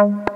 Thank you.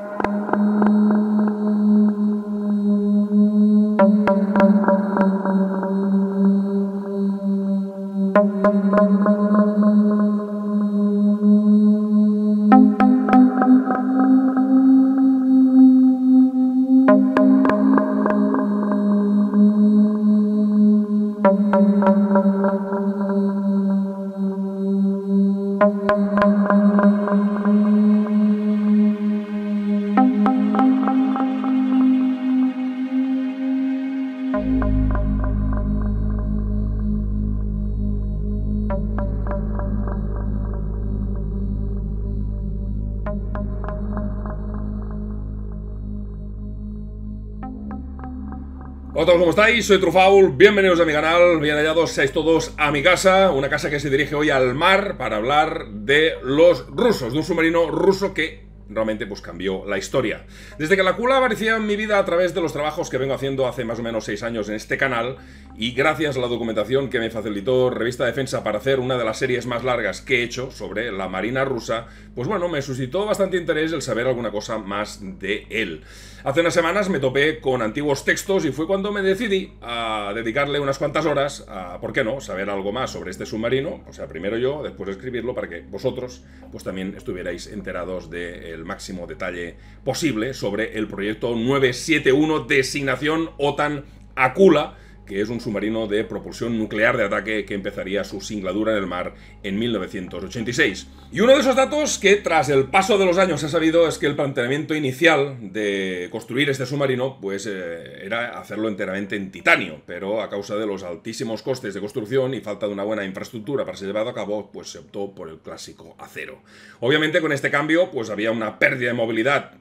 Hola a todos, ¿cómo estáis? Soy Trufaul, bienvenidos a mi canal, bien hallados seáis todos a mi casa, una casa que se dirige hoy al mar para hablar de los rusos, de un submarino ruso que realmente pues cambió la historia. Desde que la cula aparecía en mi vida a través de los trabajos que vengo haciendo hace más o menos seis años en este canal y gracias a la documentación que me facilitó Revista Defensa para hacer una de las series más largas que he hecho sobre la Marina rusa, pues bueno, me suscitó bastante interés el saber alguna cosa más de él. Hace unas semanas me topé con antiguos textos y fue cuando me decidí a dedicarle unas cuantas horas a, ¿por qué no?, saber algo más sobre este submarino, o sea, primero yo, después escribirlo para que vosotros pues también estuvierais enterados de eh, el máximo detalle posible sobre el proyecto 971 designación OTAN Acula que es un submarino de propulsión nuclear de ataque que empezaría su singladura en el mar en 1986. Y uno de esos datos que tras el paso de los años se ha sabido es que el planteamiento inicial de construir este submarino pues eh, era hacerlo enteramente en titanio, pero a causa de los altísimos costes de construcción y falta de una buena infraestructura para ser llevado a cabo, pues se optó por el clásico acero. Obviamente con este cambio pues había una pérdida de movilidad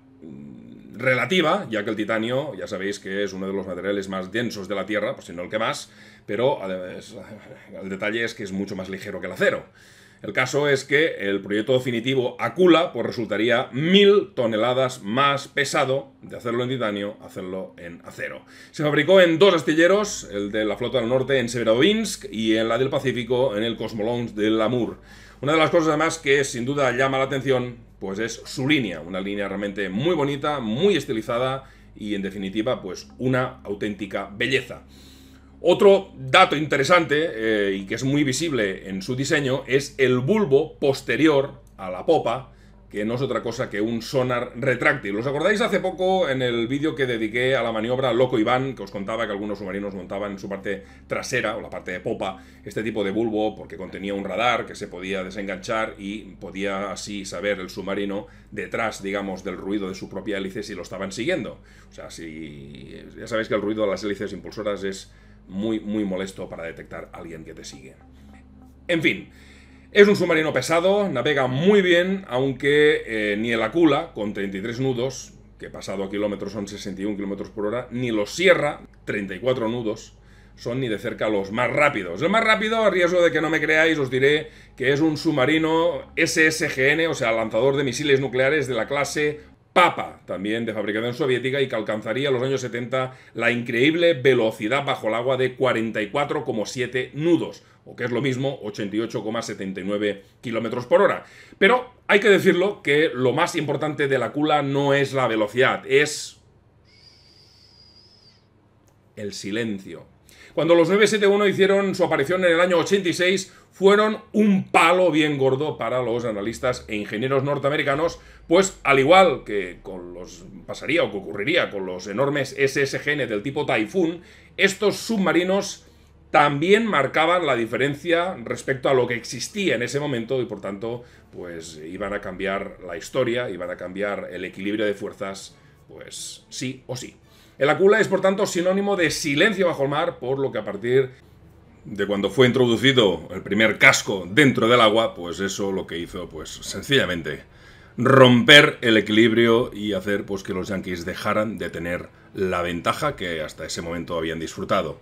relativa, ya que el titanio, ya sabéis que es uno de los materiales más densos de la Tierra, por pues si no el que más, pero el detalle es que es mucho más ligero que el acero. El caso es que el proyecto definitivo Acula pues resultaría mil toneladas más pesado de hacerlo en titanio, hacerlo en acero. Se fabricó en dos astilleros, el de la flota del norte en Severodvinsk y en la del Pacífico en el Cosmolons del Amur. Una de las cosas además que sin duda llama la atención pues es su línea, una línea realmente muy bonita, muy estilizada y en definitiva pues una auténtica belleza. Otro dato interesante eh, y que es muy visible en su diseño es el bulbo posterior a la popa, que no es otra cosa que un sonar retráctil. ¿Os acordáis hace poco en el vídeo que dediqué a la maniobra Loco Iván, que os contaba que algunos submarinos montaban en su parte trasera o la parte de popa este tipo de bulbo porque contenía un radar que se podía desenganchar y podía así saber el submarino detrás, digamos, del ruido de su propia hélice si lo estaban siguiendo? O sea, si ya sabéis que el ruido de las hélices impulsoras es muy, muy molesto para detectar a alguien que te sigue. En fin, es un submarino pesado, navega muy bien, aunque eh, ni el Acula, con 33 nudos, que pasado a kilómetros son 61 kilómetros por hora, ni los Sierra, 34 nudos, son ni de cerca los más rápidos. El más rápido, a riesgo de que no me creáis, os diré que es un submarino SSGN, o sea, lanzador de misiles nucleares de la clase Papa, también de fabricación soviética y que alcanzaría en los años 70 la increíble velocidad bajo el agua de 44,7 nudos, o que es lo mismo, 88,79 kilómetros por hora. Pero hay que decirlo que lo más importante de la cula no es la velocidad, es el silencio. Cuando los 971 hicieron su aparición en el año 86, fueron un palo bien gordo para los analistas e ingenieros norteamericanos, pues al igual que con los pasaría o que ocurriría con los enormes SSGN del tipo Typhoon, estos submarinos también marcaban la diferencia respecto a lo que existía en ese momento y por tanto pues iban a cambiar la historia, iban a cambiar el equilibrio de fuerzas, pues sí o sí. El acula es por tanto sinónimo de silencio bajo el mar, por lo que a partir de cuando fue introducido el primer casco dentro del agua, pues eso lo que hizo, pues sencillamente romper el equilibrio y hacer pues que los Yankees dejaran de tener la ventaja que hasta ese momento habían disfrutado.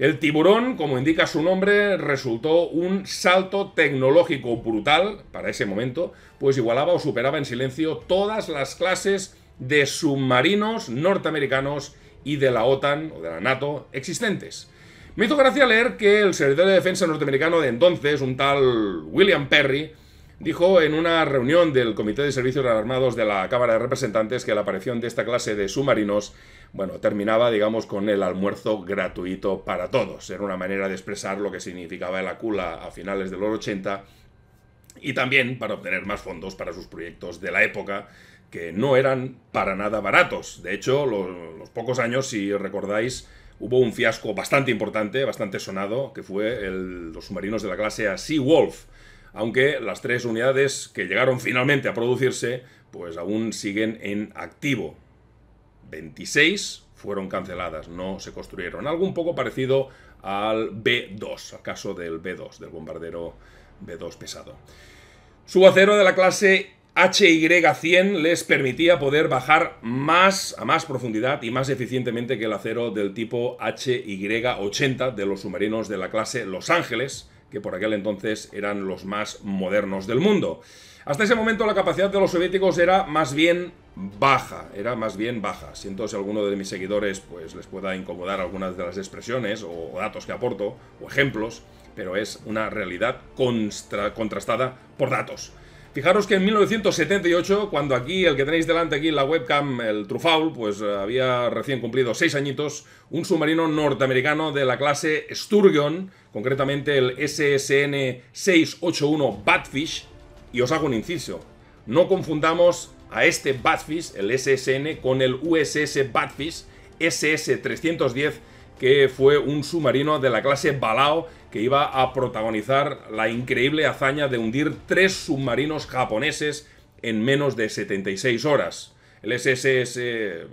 El tiburón, como indica su nombre, resultó un salto tecnológico brutal para ese momento, pues igualaba o superaba en silencio todas las clases de submarinos norteamericanos y de la OTAN o de la NATO existentes. Me hizo gracia leer que el secretario de Defensa norteamericano de entonces, un tal William Perry, dijo en una reunión del Comité de Servicios Armados de la Cámara de Representantes que la aparición de esta clase de submarinos, bueno, terminaba, digamos, con el almuerzo gratuito para todos. Era una manera de expresar lo que significaba el ACULA a finales de los 80 y también para obtener más fondos para sus proyectos de la época que no eran para nada baratos. De hecho, los, pocos años, si recordáis, hubo un fiasco bastante importante, bastante sonado, que fue los submarinos de la clase Sea Wolf. Aunque las tres unidades que llegaron finalmente a producirse, pues aún siguen en activo. 26 fueron canceladas, no se construyeron. Algo un poco parecido al B2, al caso del B2, del bombardero B2 pesado. Subacero de la clase HY100 les permitía poder bajar más a más profundidad y más eficientemente que el acero del tipo HY80 de los submarinos de la clase Los Ángeles, que por aquel entonces eran los más modernos del mundo. Hasta ese momento la capacidad de los soviéticos era más bien baja, era más bien baja. Siento si alguno de mis seguidores pues les pueda incomodar algunas de las expresiones o datos que aporto o ejemplos, pero es una realidad contrastada por datos. Fijaros que en 1978, cuando aquí, el que tenéis delante aquí en la webcam, el Trufaul, pues eh, había recién cumplido seis añitos, un submarino norteamericano de la clase Sturgeon, concretamente el SSN 681 Batfish, y os hago un inciso, no confundamos a este Batfish, el SSN, con el USS Batfish SS-310 que fue un submarino de la clase Balao que iba a protagonizar la increíble hazaña de hundir tres submarinos japoneses en menos de 76 horas. El SSS eh,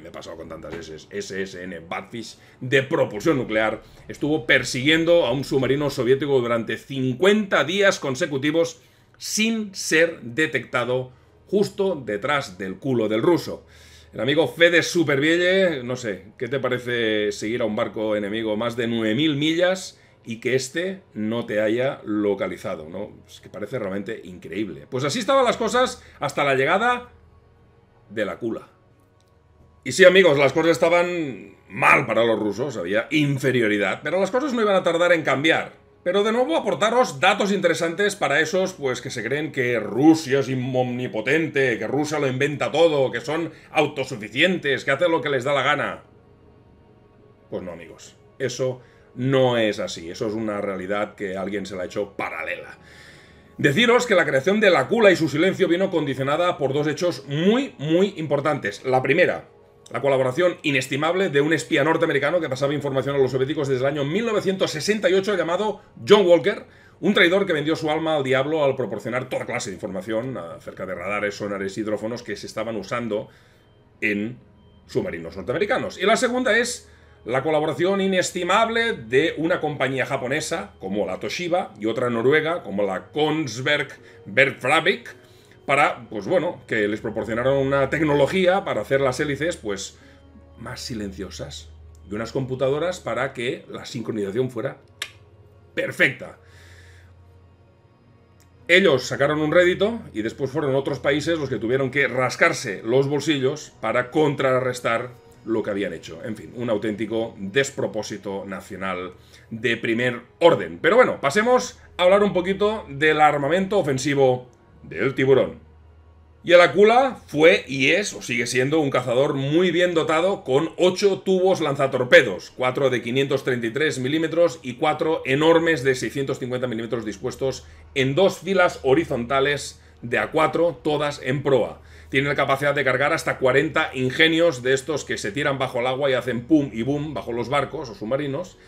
Me he pasado con tantas SS, SSN Badfish de propulsión nuclear estuvo persiguiendo a un submarino soviético durante 50 días consecutivos sin ser detectado justo detrás del culo del ruso. El amigo Fede Supervielle, no sé, ¿qué te parece seguir a un barco enemigo más de 9.000 millas y que este no te haya localizado? ¿no? Es que parece realmente increíble. Pues así estaban las cosas hasta la llegada de la cula. Y sí, amigos, las cosas estaban mal para los rusos, había inferioridad, pero las cosas no iban a tardar en cambiar. Pero de nuevo aportaros datos interesantes para esos pues que se creen que Rusia es omnipotente, que Rusia lo inventa todo, que son autosuficientes, que hace lo que les da la gana. Pues no, amigos. Eso no es así. Eso es una realidad que alguien se la ha hecho paralela. Deciros que la creación de la cula y su silencio vino condicionada por dos hechos muy, muy importantes. La primera, la colaboración inestimable de un espía norteamericano que pasaba información a los soviéticos desde el año 1968 llamado John Walker, un traidor que vendió su alma al diablo al proporcionar toda clase de información acerca de radares, sonares, hidrófonos que se estaban usando en submarinos norteamericanos. Y la segunda es la colaboración inestimable de una compañía japonesa como la Toshiba y otra noruega como la Kongsberg Bergfabrik, para, pues bueno, que les proporcionaron una tecnología para hacer las hélices, pues, más silenciosas. Y unas computadoras para que la sincronización fuera perfecta. Ellos sacaron un rédito y después fueron otros países los que tuvieron que rascarse los bolsillos para contrarrestar lo que habían hecho. En fin, un auténtico despropósito nacional de primer orden. Pero bueno, pasemos a hablar un poquito del armamento ofensivo del tiburón. Y el Akula fue y es, o sigue siendo, un cazador muy bien dotado con 8 tubos lanzatorpedos, 4 de 533 milímetros y 4 enormes de 650 milímetros dispuestos en dos filas horizontales de A4, todas en proa. Tiene la capacidad de cargar hasta 40 ingenios de estos que se tiran bajo el agua y hacen pum y boom bajo los barcos o submarinos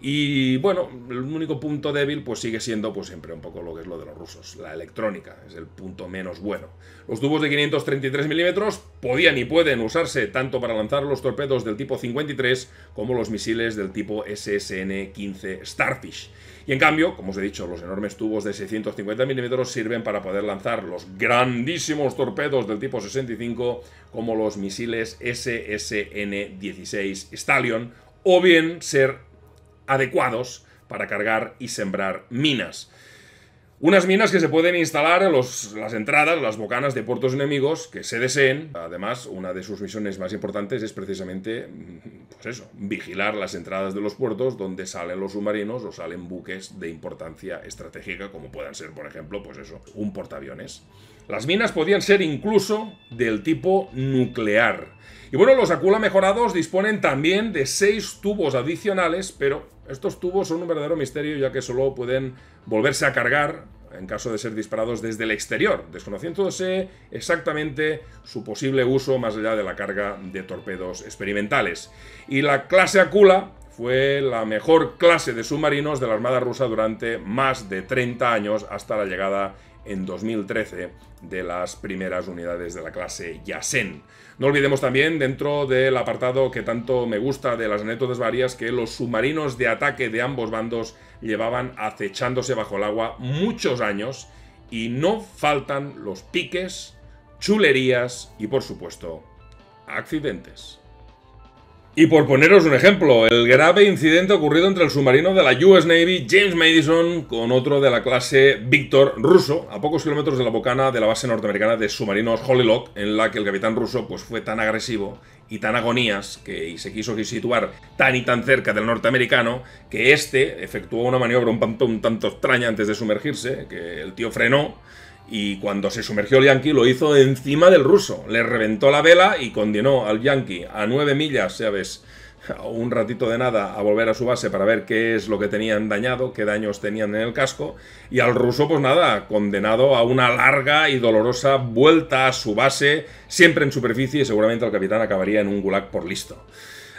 y bueno, el único punto débil pues sigue siendo pues siempre un poco lo que es lo de los rusos, la electrónica, es el punto menos bueno. Los tubos de 533 milímetros podían y pueden usarse tanto para lanzar los torpedos del tipo 53 como los misiles del tipo SSN-15 Starfish. Y en cambio, como os he dicho, los enormes tubos de 650 milímetros sirven para poder lanzar los grandísimos torpedos del tipo 65 como los misiles SSN-16 Stallion o bien ser adecuados para cargar y sembrar minas. Unas minas que se pueden instalar en las entradas, las bocanas de puertos enemigos que se deseen. Además, una de sus misiones más importantes es precisamente, mm, pues eso, vigilar las entradas de los puertos donde salen los submarinos o salen buques de importancia estratégica, como puedan ser, por ejemplo, pues eso, un portaaviones. Las minas podían ser incluso del tipo nuclear. Y bueno, los Akula mejorados disponen también de seis tubos adicionales, pero estos tubos son un verdadero misterio ya que solo pueden volverse a cargar en caso de ser disparados desde el exterior, desconociéndose exactamente su posible uso más allá de la carga de torpedos experimentales. Y la clase Akula fue la mejor clase de submarinos de la Armada rusa durante más de 30 años hasta la llegada en 2013 de las primeras unidades de la clase Yasen. No olvidemos también, dentro del apartado que tanto me gusta de las anécdotas varias, que los submarinos de ataque de ambos bandos llevaban acechándose bajo el agua muchos años y no faltan los piques, chulerías y, por supuesto, accidentes. Y por poneros un ejemplo, el grave incidente ocurrido entre el submarino de la US Navy James Madison con otro de la clase Victor ruso, a pocos kilómetros de la bocana de la base norteamericana de submarinos Lock, en la que el capitán ruso pues, fue tan agresivo y tan agonías que y se quiso situar tan y tan cerca del norteamericano que este efectuó una maniobra un un tanto extraña antes de sumergirse, que el tío frenó y cuando se sumergió el Yankee lo hizo encima del ruso, le reventó la vela y condenó al Yankee a nueve millas, ¿sabes? un ratito de nada a volver a su base para ver qué es lo que tenían dañado, qué daños tenían en el casco, y al ruso pues nada, condenado a una larga y dolorosa vuelta a su base, siempre en superficie y seguramente el capitán acabaría en un gulag por listo.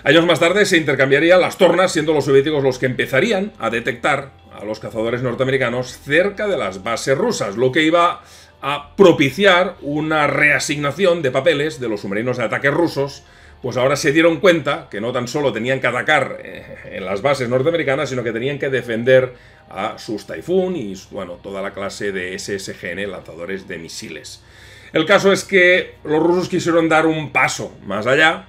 Años más tarde se intercambiarían las tornas, siendo los soviéticos los que empezarían a detectar los cazadores norteamericanos cerca de las bases rusas, lo que iba a propiciar una reasignación de papeles de los submarinos de ataque rusos, pues ahora se dieron cuenta que no tan solo tenían que atacar eh, en las bases norteamericanas, sino que tenían que defender a sus Typhoon y bueno, toda la clase de SSGN lanzadores de misiles. El caso es que los rusos quisieron dar un paso más allá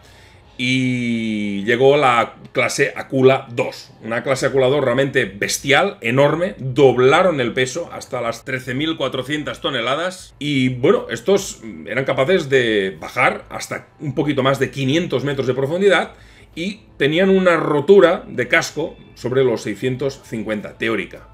y llegó la clase Acula 2. Una clase Acula 2 realmente bestial, enorme, doblaron el peso hasta las 13.400 toneladas y bueno, estos eran capaces de bajar hasta un poquito más de 500 metros de profundidad y tenían una rotura de casco sobre los 650 teórica.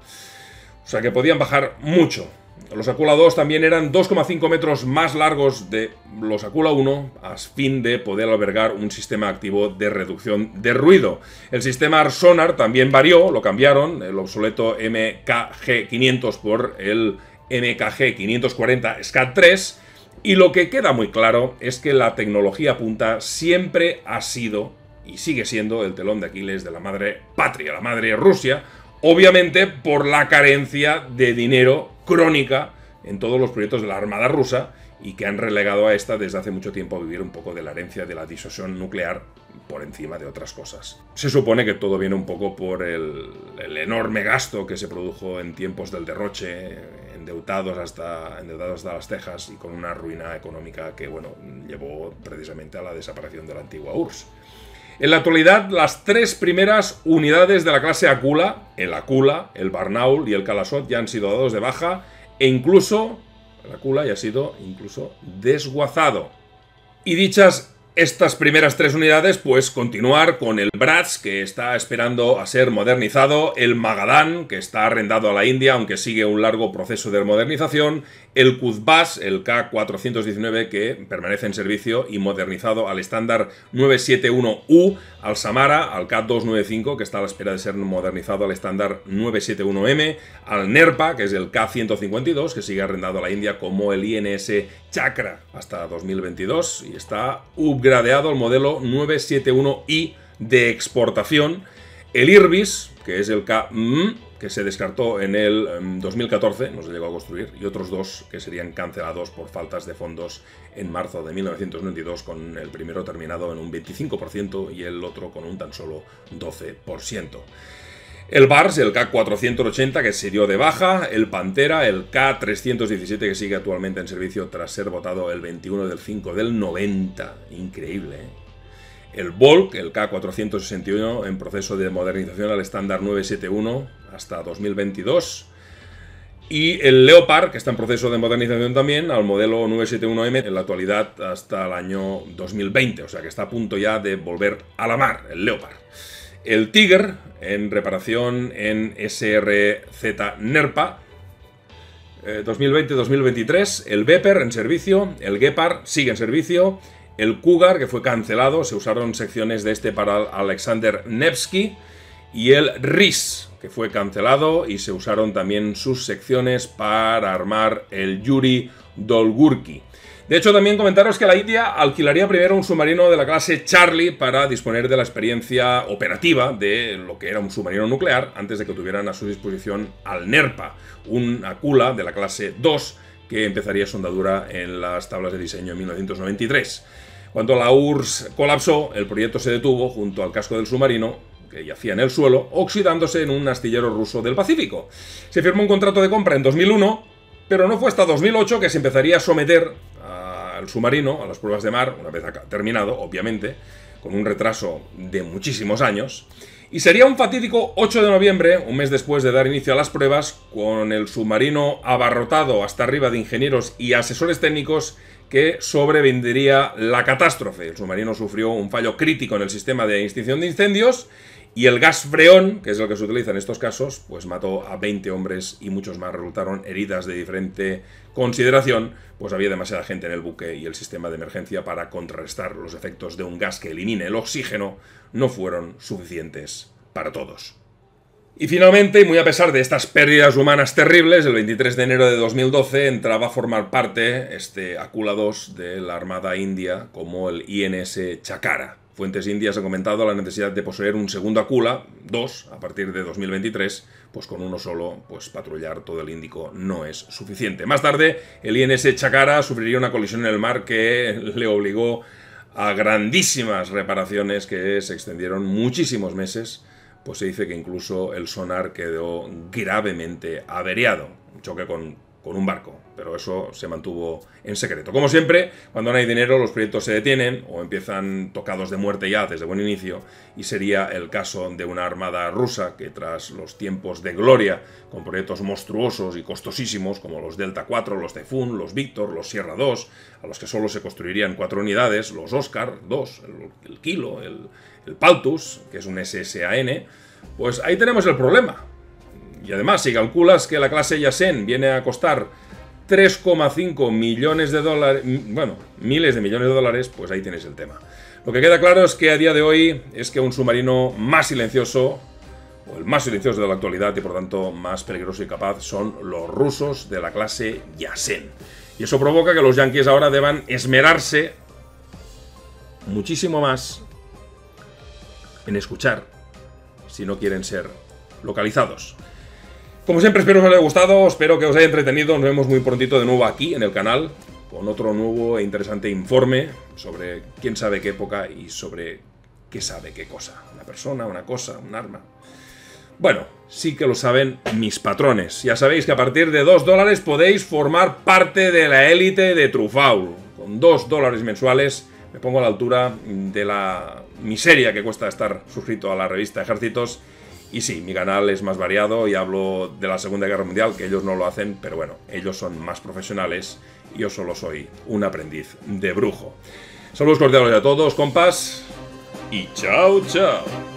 O sea que podían bajar mucho. Los Acula 2 también eran 2,5 metros más largos de los Acula 1 a fin de poder albergar un sistema activo de reducción de ruido. El sistema Arsonar también varió, lo cambiaron, el obsoleto MKG500 por el MKG540 SCAD 3 y lo que queda muy claro es que la tecnología punta siempre ha sido y sigue siendo el telón de Aquiles de la madre patria, la madre Rusia, obviamente por la carencia de dinero crónica en todos los proyectos de la Armada rusa y que han relegado a esta desde hace mucho tiempo a vivir un poco de la herencia de la disosión nuclear por encima de otras cosas. Se supone que todo viene un poco por el, enorme gasto que se produjo en tiempos del derroche, endeudados hasta, endeudados hasta las cejas y con una ruina económica que, bueno, llevó precisamente a la desaparición de la antigua URSS. En la actualidad, las tres primeras unidades de la clase Akula, el Acula, el Barnaul y el Calasot, ya han sido dados de baja e incluso, el Akula ya ha sido incluso desguazado. Y dichas estas primeras tres unidades, pues continuar con el Bratz, que está esperando a ser modernizado, el MAGADAN, que está arrendado a la India, aunque sigue un largo proceso de modernización, el Kuzbas, el K419, que permanece en servicio y modernizado al estándar 971U, al Samara, al K295, que está a la espera de ser modernizado al estándar 971M, al Nerpa, que es el K152, que sigue arrendado a la India como el INS Chakra hasta 2022 y está Gradeado al modelo 971i de exportación. El IRVIS, que es el KM, que se descartó en el 2014, em, no se llegó a construir, y otros dos que serían cancelados por faltas de fondos en marzo de 1992, con el primero terminado en un 25% y el otro con un tan solo 12%. El Bars, el K480 que se dio de baja, el Pantera, el K317 que sigue actualmente en servicio tras ser votado el 21 del 5 del 90. Increíble. ¿eh? El Volk, el K461 en proceso de modernización al estándar 971 hasta 2022. Y el Leopard, que está en proceso de modernización también, al modelo 971M en la actualidad hasta el año 2020. O sea que está a punto ya de volver a la mar, el Leopard. El Tiger, en reparación en SRZ NERPA. 2020-2023, eh, el Beper en servicio, el Gepard sigue en servicio, el Cougar, que fue cancelado, se usaron secciones de este para Alexander Nevsky, y el RIS, que fue cancelado, y se usaron también sus secciones para armar el Yuri Dolgurki. De hecho, también comentaros que la India alquilaría primero un submarino de la clase Charlie para disponer de la experiencia operativa de lo que era un submarino nuclear antes de que tuvieran a su disposición al NERPA, un Akula de la clase 2 que empezaría su andadura en las tablas de diseño en 1993. Cuando la URSS colapsó, el proyecto se detuvo junto al casco del submarino que yacía en el suelo, oxidándose en un astillero ruso del Pacífico. Se firmó un contrato de compra en 2001, pero no fue hasta 2008 que se empezaría a someter el submarino, a las pruebas de mar, una vez terminado, obviamente, con un retraso de muchísimos años. Y sería un fatídico 8 de noviembre, un mes después de dar inicio a las pruebas, con el submarino abarrotado hasta arriba de ingenieros y asesores técnicos que sobrevendría la catástrofe. El submarino sufrió un fallo crítico en el sistema de extinción de incendios y el gas freón, que es el que se utiliza en estos casos, pues mató a 20 hombres y muchos más resultaron heridas de diferente consideración, pues había demasiada gente en el buque y el sistema de emergencia para contrarrestar los efectos de un gas que elimine el oxígeno no fueron suficientes para todos. Y finalmente, y muy a pesar de estas pérdidas humanas terribles, el 23 de enero de 2012 entraba a formar parte este Akula 2 de la Armada India como el INS Chakara. Fuentes indias ha comentado la necesidad de poseer un segundo acula, dos, a partir de 2023, pues con uno solo, pues patrullar todo el Índico no es suficiente. Más tarde, el INS Chakara sufriría una colisión en el mar que le obligó a grandísimas reparaciones que se extendieron muchísimos meses, pues se dice que incluso el sonar quedó gravemente averiado. Un choque con con un barco, pero eso se mantuvo en secreto. Como siempre, cuando no hay dinero los proyectos se detienen o empiezan tocados de muerte ya desde buen inicio, y sería el caso de una armada rusa que tras los tiempos de gloria, con proyectos monstruosos y costosísimos como los Delta 4, los Typhoon, los Víctor, los Sierra 2, a los que solo se construirían cuatro unidades, los Oscar 2, el, Kilo, el, el Paltus, que es un SSAN, pues ahí tenemos el problema, y además, si calculas que la clase Yasen viene a costar 3,5 millones de dólares, bueno, miles de millones de dólares, pues ahí tienes el tema. Lo que queda claro es que a día de hoy es que un submarino más silencioso, o el más silencioso de la actualidad y por tanto más peligroso y capaz, son los rusos de la clase Yasen. Y eso provoca que los yanquis ahora deban esmerarse muchísimo más en escuchar si no quieren ser localizados. Como siempre, espero que os haya gustado, espero que os haya entretenido. Nos vemos muy prontito de nuevo aquí en el canal con otro nuevo e interesante informe sobre quién sabe qué época y sobre qué sabe qué cosa. Una persona, una cosa, un arma. Bueno, sí que lo saben mis patrones. Ya sabéis que a partir de 2 dólares podéis formar parte de la élite de Trufaul. Con 2 dólares mensuales me pongo a la altura de la miseria que cuesta estar suscrito a la revista Ejércitos y sí, mi canal es más variado y hablo de la Segunda Guerra Mundial, que ellos no lo hacen, pero bueno, ellos son más profesionales y yo solo soy un aprendiz de brujo. Saludos cordiales a todos, compas, y chao, chao.